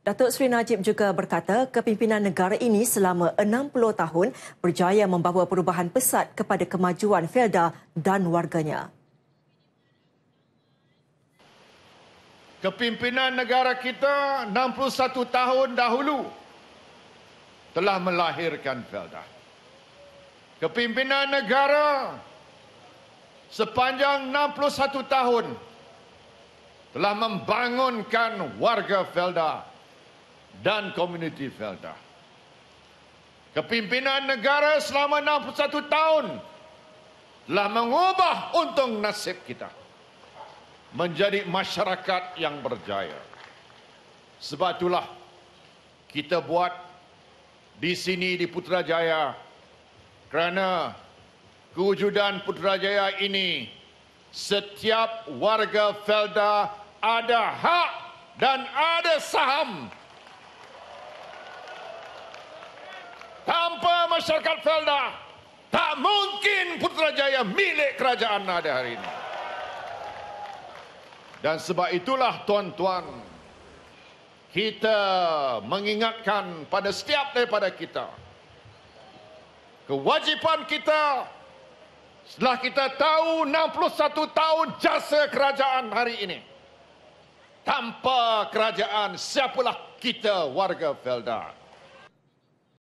Datuk Seri Najib juga berkata kepimpinan negara ini selama 60 tahun berjaya membawa perubahan pesat kepada kemajuan Felda dan warganya. Kepimpinan negara kita 61 tahun dahulu telah melahirkan Felda. Kepimpinan negara sepanjang 61 tahun telah membangunkan warga Felda dan komuniti Felda. Kepimpinan negara selama 61 tahun telah mengubah untung nasib kita menjadi masyarakat yang berjaya. Sebab itulah kita buat di sini di Putrajaya kerana kewujudan Putrajaya ini setiap warga Felda ada hak dan ada saham masyarakat Felda. Tak mungkin Putrajaya milik kerajaan ada hari ini. Dan sebab itulah tuan-tuan, kita mengingatkan pada setiap daripada kita, kewajipan kita setelah kita tahu 61 tahun jasa kerajaan hari ini. Tanpa kerajaan, siapalah kita warga Feldar.